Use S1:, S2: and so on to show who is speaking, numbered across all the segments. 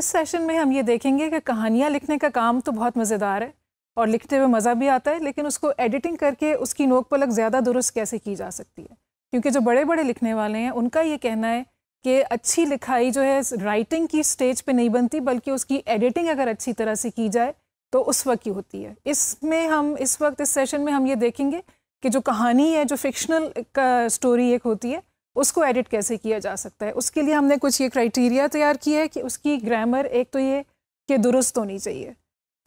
S1: इस सेशन में हम ये देखेंगे कि कहानियाँ लिखने का काम तो बहुत मज़ेदार है और लिखते हुए मज़ा भी आता है लेकिन उसको एडिटिंग करके उसकी नोक पलक ज़्यादा दुरुस्त कैसे की जा सकती है क्योंकि जो बड़े बड़े लिखने वाले हैं उनका ये कहना है कि अच्छी लिखाई जो है राइटिंग की स्टेज पे नहीं बनती बल्कि उसकी एडिटिंग अगर अच्छी तरह से की जाए तो उस वक्त की होती है इसमें हम इस वक्त इस सेशन में हम ये देखेंगे कि जो कहानी है जो फिक्शनल का स्टोरी एक होती है उसको एडिट कैसे किया जा सकता है उसके लिए हमने कुछ ये क्राइटेरिया तैयार किया है कि उसकी ग्रामर एक तो ये कि दुरुस्त होनी चाहिए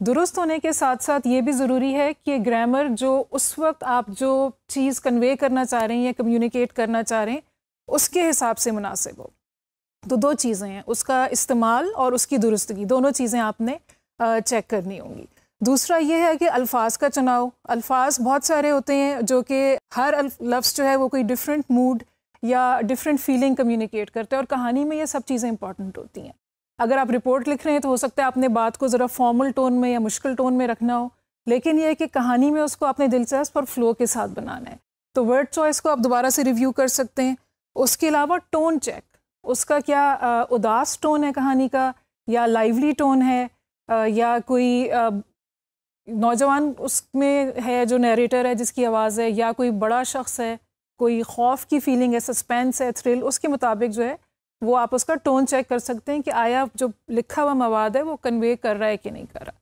S1: दुरुस्त होने के साथ साथ ये भी ज़रूरी है कि ग्रामर जो उस वक्त आप जो चीज़ कन्वे करना चाह रहे हैं या कम्युनिकेट करना चाह रहे हैं उसके हिसाब से मुनासिब हो तो दो चीज़ें हैं उसका इस्तेमाल और उसकी दुरुस्तगी दोनों चीज़ें आपने चेक करनी होंगी दूसरा ये है कि अल्फाज का चुनाव अल्फाज बहुत सारे होते हैं जो कि हर लफ्ज़ जो है वो कोई डिफरेंट मूड या डिफरेंट फीलिंग कम्युनिकेट करते हैं और कहानी में ये सब चीज़ें इंपॉर्टेंट होती हैं अगर आप रिपोर्ट लिख रहे हैं तो हो सकता है आपने बात को ज़रा फॉर्मल टोन में या मुश्किल टोन में रखना हो लेकिन ये कि कहानी में उसको आपने दिलचस्प और फ्लो के साथ बनाना है तो वर्ड चॉइस को आप दोबारा से रिव्यू कर सकते हैं उसके अलावा टोन चेक उसका क्या आ, उदास टोन है कहानी का या लाइवली टोन है आ, या कोई नौजवान उसमें है जो नरेटर है जिसकी आवाज़ है या कोई बड़ा शख्स है कोई खौफ की फीलिंग है सस्पेंस है थ्रिल उसके मुताबिक जो है वो आप उसका टोन चेक कर सकते हैं कि आया जो लिखा हुआ मवाद है वो कन्वे कर रहा है कि नहीं कर रहा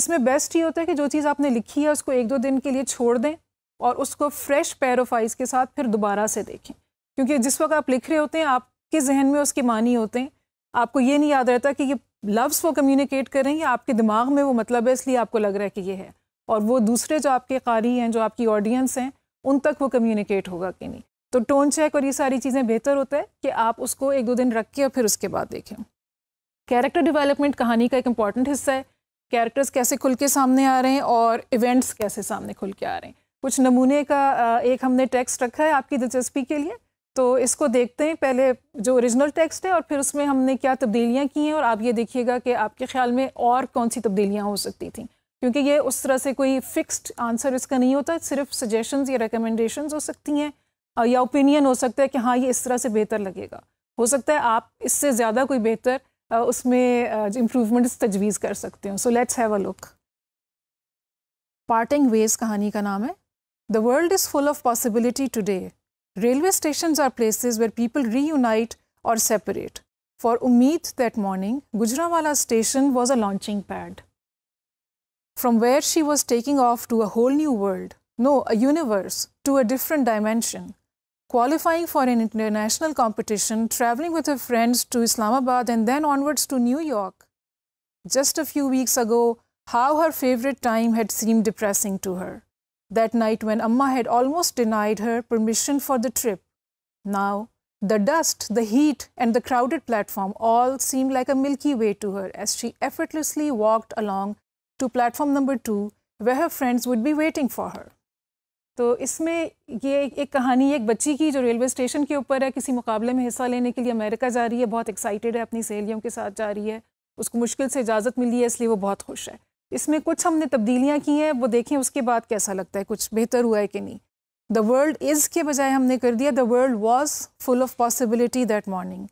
S1: इसमें बेस्ट ये होता है कि जो चीज़ आपने लिखी है उसको एक दो दिन के लिए छोड़ दें और उसको फ्रेश पैरोफाइज के साथ फिर दोबारा से देखें क्योंकि जिस वक्त आप लिख रहे होते हैं आपके जहन में उसके मानी होते हैं आपको ये नहीं याद रहता कि ये लफ्स वो कम्युनिकेट कर रहे हैं या आपके दिमाग में वो मतलब है इसलिए आपको लग रहा है कि ये है और वो दूसरे जो आपके कारी हैं जो आपकी ऑडियंस हैं उन तक वो कम्युनिकेट होगा कि नहीं तो टोन चेक और ये सारी चीज़ें बेहतर होता है कि आप उसको एक दो दिन रख के और फिर उसके बाद देखें कैरेक्टर डेवलपमेंट कहानी का एक इंपॉर्टेंट हिस्सा है कैरेक्टर्स कैसे खुल के सामने आ रहे हैं और इवेंट्स कैसे सामने खुल के आ रहे हैं कुछ नमूने का एक हमने टेक्स्ट रखा है आपकी दिलचस्पी के लिए तो इसको देखते हैं पहले जो ओरिजिनल टेक्स्ट है और फिर उसमें हमने क्या तब्दीलियाँ की हैं और आप ये देखिएगा कि आपके ख्याल में और कौन सी तब्दीलियाँ हो सकती थी क्योंकि ये उस तरह से कोई फिक्स्ड आंसर इसका नहीं होता सिर्फ सजेशंस या रिकमेंडेशन हो सकती हैं या ओपिनियन हो सकता है कि हाँ ये इस तरह से बेहतर लगेगा हो सकता है आप इससे ज़्यादा कोई बेहतर उसमें इम्प्रूवमेंट्स तजवीज़ कर सकते हो so let's have a look parting ways कहानी का नाम है the world is full of possibility today railway station are places where people unite और separate for Umid that morning Gujranwala station was a launching pad from where she was taking off to a whole new world, no, a universe, to a different dimension. Qualifying for an international competition, traveling with her friends to Islamabad and then onwards to New York. Just a few weeks ago, how her favorite time had seemed depressing to her. That night when Amma had almost denied her permission for the trip. Now, the dust, the heat, and the crowded platform all seemed like a Milky Way to her as she effortlessly walked along to platform number two where her friends would be waiting for her. तो इसमें ये एक कहानी एक बच्ची की जो railway station के ऊपर है किसी मुकाबले में हिस्सा लेने के लिए अमेरिका जा रही है बहुत एक्साइटेड है अपनी सहेलियों के साथ जा रही है उसको मुश्किल से इजाज़त मिली है इसलिए वो बहुत खुश है इसमें कुछ हमने तब्दीलियाँ की हैं वो देखें उसके बाद कैसा लगता है कुछ बेहतर हुआ है कि नहीं द वर्ल्ड इज़ के बजाय हमने कर दिया the world was full of possibility that morning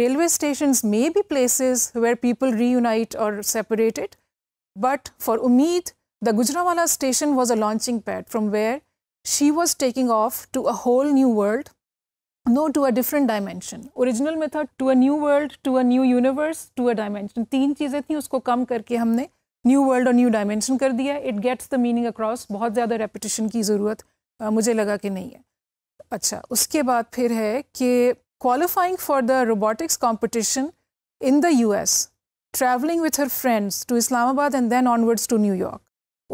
S1: railway station may be places where people reunite और separated But for Umid, the Gujranwala station was a launching pad from where she was taking off to a whole new world, no, to a different dimension. Original method to a new world, to a new universe, to a dimension. तीन चीज़ें थी उसको कम करके हमने new world और new dimension कर दिया it gets the meaning across बहुत ज़्यादा रेपिटेशन की ज़रूरत mujhe laga ki nahi hai acha uske baad phir hai ki qualifying for the robotics competition in the us travelling with her friends to Islamabad and then onwards to New York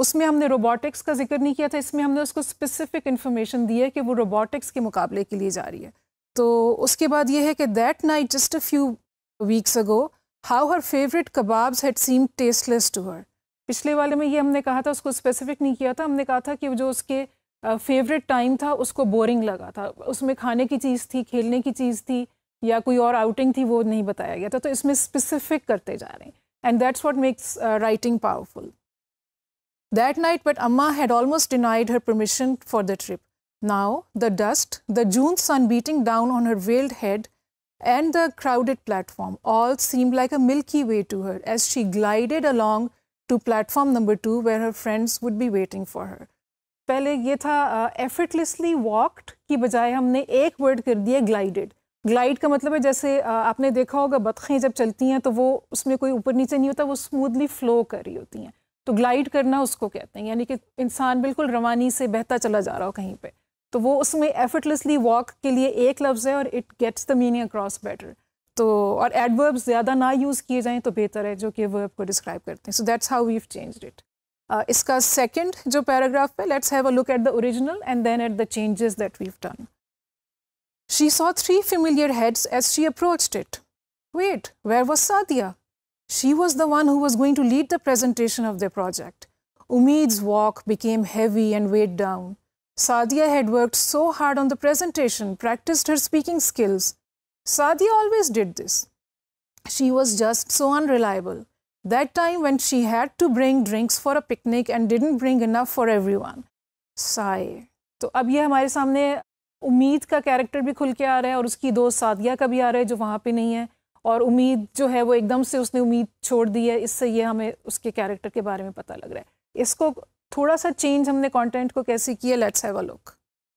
S1: उसमें हमने robotics का जिक्र नहीं किया था इसमें हमने उसको स्पेसिफिक इन्फॉर्मेशन दी है कि वो रोबोटिक्स के मुकाबले के लिए जा रही है तो उसके बाद ये है कि that night just a few weeks ago how her favourite kebabs had seem tasteless to her पिछले वाले में ये हमने कहा था उसको स्पेसिफिक नहीं किया था हमने कहा था कि जो उसके फेवरेट टाइम था उसको बोरिंग लगा था उसमें खाने की चीज़ थी खेलने की चीज़ थी या कोई और आउटिंग थी वो नहीं बताया गया था तो इसमें स्पेसिफिक करते जा रहे हैं and that's what makes writing powerful that night but अम्मा had almost denied her permission for the trip now the dust the June sun beating down on her veiled head and the crowded platform all seem like a milky way to her as she glided along to platform number two where her friends would be waiting for her पहले ये था effortlessly walked की बजाय हमने एक word कर दिया glided glide का मतलब है जैसे आपने देखा होगा बतखें जब चलती हैं तो वो उसमें कोई ऊपर नीचे नहीं होता वो स्मूथली फ्लो कर रही होती हैं तो ग्लाइड करना उसको कहते हैं यानी कि इंसान बिल्कुल रवानी से बहता चला जा रहा हो कहीं पर तो वो उसमें एफर्टलेसली वॉक के लिए एक लफ्ज़ है और it gets the meaning across better तो और एडवर्ब्स ज़्यादा ना यूज़ किए जाएँ तो बेहतर है जो कि वर्ब को डिस्क्राइब करते हैं so that's how we've change it इसका सेकेंड जो पैराग्राफ है let's have a look at the original and then at the changes that we've done She saw three familiar heads as she approached it. Wait, where was Sadia? She was the one who was going to lead the presentation of their project. Umid's walk became heavy and weighed down. Sadia had worked so hard on the presentation, practiced her speaking skills. Sadia always did this. She was just so unreliable. That time when she had to bring drinks for a picnic and didn't bring enough for everyone. Sigh. So, अब ये हमारे उम्मीद का character भी खुल के आ रहा है और उसकी दोस्त सादिया का भी आ रहा है जो वहाँ पे नहीं है और उम्मीद जो है वो एकदम से उसने उम्मीद छोड़ दी है इससे ये हमें उसके कैरेक्टर के बारे में पता लग रहा है इसको थोड़ा सा चेंज हमने कंटेंट को कैसे किया लेट्स हैव अ लुक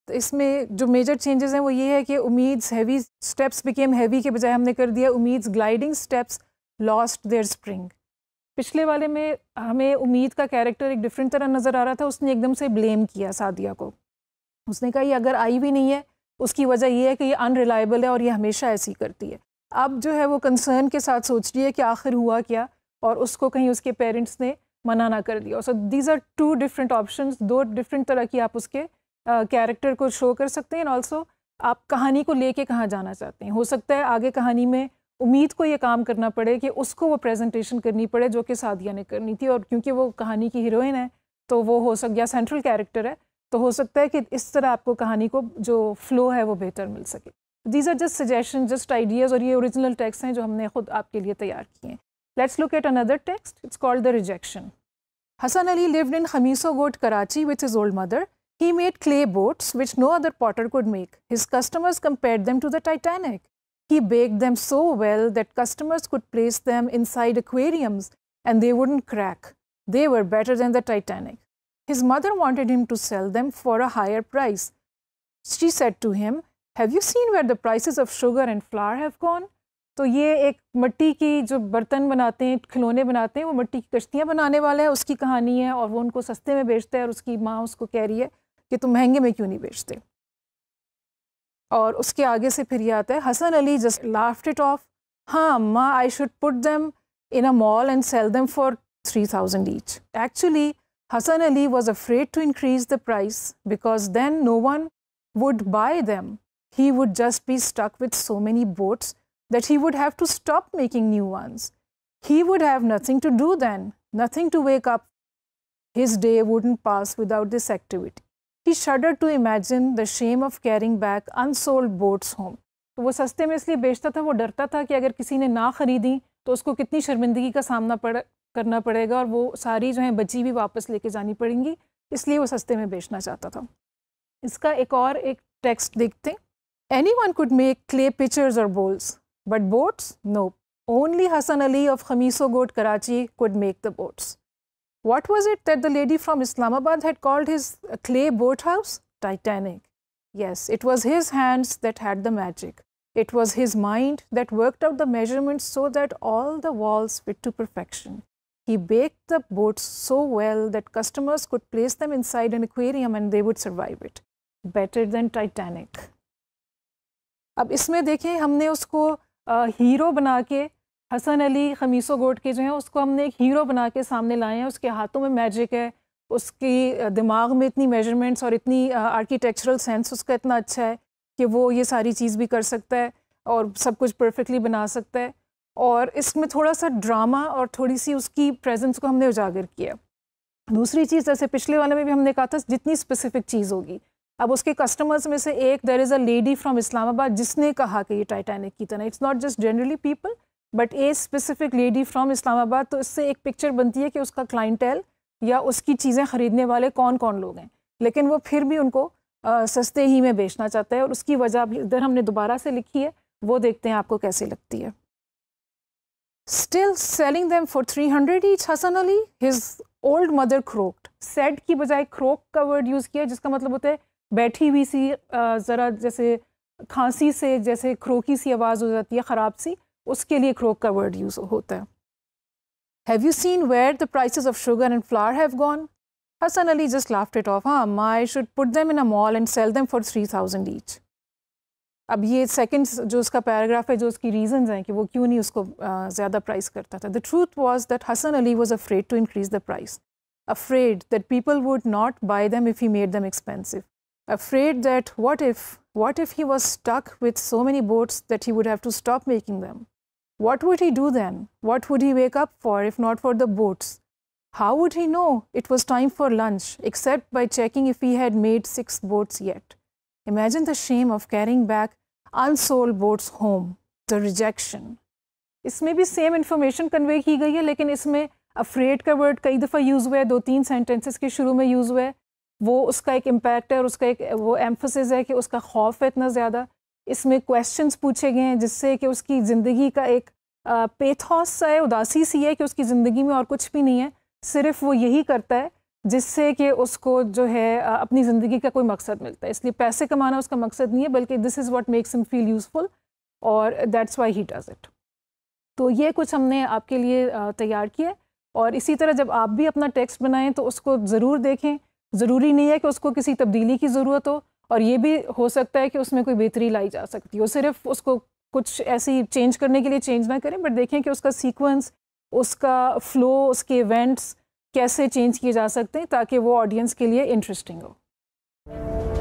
S1: तो इसमें जो मेजर चेंजेस हैं वो ये है कि उम्मीद हैवी स्टेप्स बिकेम हैवी के बजाय हमने कर दिया उम्मीद gliding steps lost there spring पिछले वाले में हमें उम्मीद का कैरेक्टर एक डिफरेंट तरह नज़र आ रहा था उसने एकदम से ब्लेम किया सादिया को उसने कहा ये अगर आई भी नहीं है उसकी वजह ये है कि ये अनरिलायबल है और ये हमेशा ऐसी करती है अब जो है वो कंसर्न के साथ सोच रही है कि आखिर हुआ क्या और उसको कहीं उसके पेरेंट्स ने मना ना कर दिया so these are two different option दो डिफरेंट तरह की आप उसके कैरेक्टर uh, को शो कर सकते हैं एंड ऑल्सो आप कहानी को लेके कहाँ जाना चाहते हैं हो सकता है आगे कहानी में उम्मीद को ये काम करना पड़े कि उसको वो प्रेजेंटेशन करनी पड़े जो कि सादिया ने करनी थी और क्योंकि वो कहानी की हीरोइन है तो वो हो सक गया सेंट्रल कैरेक्टर है तो हो सकता है कि इस तरह आपको कहानी को जो फ्लो है वो बेहतर मिल सके these are just suggestion just ideas और ये ओरिजिनल टेक्स्ट हैं जो हमने खुद आपके लिए तैयार किए हैं let's look at another text it's called the rejection Hasan Ali live in Khamiso Goth Karachi with his old mother he made clay boats which no other potter could make his customers compare them to the Titanic he bake them so well that customers could place them inside and they wouldn't crack they were better than the Titanic His mother wanted him to sell them for a higher price. She said to him, Have you seen where the prices of sugar and flour have gone? तो ये एक मिट्टी की जो बर्तन बनाते हैं खिलौने बनाते हैं वो मिट्टी की कश्तियाँ बनाने वाला है उसकी कहानी है और वो उनको सस्ते में बेचता है और उसकी माँ उसको कह रही है कि तुम महंगे में क्यों नहीं बेचते और उसके आगे से फिर ये आता है Hasan Ali just laughed it off हाँ अम्मा I should put them in a mall and sell them for three thousand each actually Hassan Ali was afraid to increase the price because then no one would buy them. He would just be stuck with so many boats that he would have to stop making new ones. He would have nothing to do then, nothing to wake up. His day wouldn't pass without this activity. He shuddered to imagine the shame of carrying back unsold boats home. तो वो सस्ते में इसलिए बेचता था वो डरता था कि अगर किसी ने ना खरीदी तो उसको कितनी शर्मिंदगी का सामना पड़ करना पड़ेगा और वो सारी जो है बची भी वापस लेके जानी पड़ेंगी इसलिए वो सस्ते में बेचना चाहता था इसका एक और एक टेक्स्ट देखते anyone could make clay pictures और bowls but boats no only Hasan Ali of Khamiso Goth Karachi could make the boats what was it that the lady from Islamabad had called his clay boat house Titanic yes it was his hands that had the magic it was his mind that worked out the measurement so that all the walls fit to perfection He baked the boats so well that customers could place them inside an aquarium and they would survive it. Better than Titanic. अब इसमें देखें हमने उसको hero बना के हसन अली खमीसो गोट के जो हैं उसको हमने एक हीरो बना के सामने लाए हैं उसके हाथों में मैजिक है उसकी दिमाग में इतनी मेजरमेंट्स और इतनी आर्किटेक्चरल सेंस उसका इतना अच्छा है कि वो ये सारी चीज़ भी कर सकता है और सब कुछ परफेक्टली बना सकता है और इसमें थोड़ा सा ड्रामा और थोड़ी सी उसकी प्रेजेंस को हमने उजागर किया दूसरी चीज़ जैसे पिछले वाले में भी हमने कहा था जितनी स्पेसिफिक चीज़ होगी अब उसके कस्टमर्स में से एक there is a lady from Islamabad जिसने कहा कि ये टाइटैनिक की तरह it's not just generally people but a specific lady from Islamabad तो इससे एक पिक्चर बनती है कि उसका क्लाइंटेल या उसकी चीज़ें ख़रीदने वाले कौन कौन लोग हैं लेकिन वो फिर भी उनको आ, सस्ते ही में बेचना चाहता है और उसकी वजह इधर हमने दोबारा से लिखी है वो देखते हैं आपको कैसे लगती है still selling them for three hundred each Hasan Ali his old mother croaked said की बजाय क्रोक का वर्ड यूज़ किया जिसका मतलब होता है बैठी हुई सी ज़रा जैसे खांसी से जैसे क्रोकी सी आवाज़ हो जाती है ख़राब सी उसके लिए क्रोक का वर्ड यूज़ होता है have you seen where the price of sugar and flour have gone Hasan Ali just laughed it off हाँ माई should put them in a mall and sell them for three thousand each अब ये second जो उसका paragraph है जो उसकी reasons हैं कि वो क्यों नहीं उसको ज़्यादा प्राइस करता था the truth was that Hasan Ali was afraid to increase the price afraid that people would not buy them if he made them expensive afraid that what if what if he was stuck with so many boats that he would have to stop making them What would he do then? What would he wake up for if not for the boats? How would he know it was time for lunch except by checking if he had made six boats yet? Imagine the shame of carrying back unsold boats home the rejection इसमें भी same information convey की गई है लेकिन इसमें afraid का word कई दफ़ा यूज़ हुआ है दो तीन सेंटेंसेस के शुरू में यूज़ हुआ है वो उसका एक इम्पैक्ट है और उसका एक वो एम्फोसिस है कि उसका खौफ है इतना ज़्यादा इसमें क्वेश्चंस पूछे गए हैं जिससे कि उसकी ज़िंदगी का एक पेथॉस सा है उदासी सी है कि उसकी ज़िंदगी में और कुछ भी नहीं है सिर्फ वो यही करता है जिससे कि उसको जो है अपनी ज़िंदगी का कोई मकसद मिलता है इसलिए पैसे कमाना उसका मकसद नहीं है बल्कि this is what makes him feel useful और that's why he does it तो ये कुछ हमने आपके लिए तैयार किया और इसी तरह जब आप भी अपना टेक्स्ट बनाएं तो उसको ज़रूर देखें ज़रूरी नहीं है कि उसको किसी तब्दीली की ज़रूरत हो और ये भी हो सकता है कि उसमें कोई बेहतरी लाई जा सकती हो सिर्फ उसको कुछ ऐसी चेंज करने के लिए चेंज ना करें बट देखें कि उसका सीक्वेंस उसका फ़्लो उसके इवेंट्स कैसे चेंज किए जा सकते हैं ताकि वो ऑडियंस के लिए इंटरेस्टिंग हो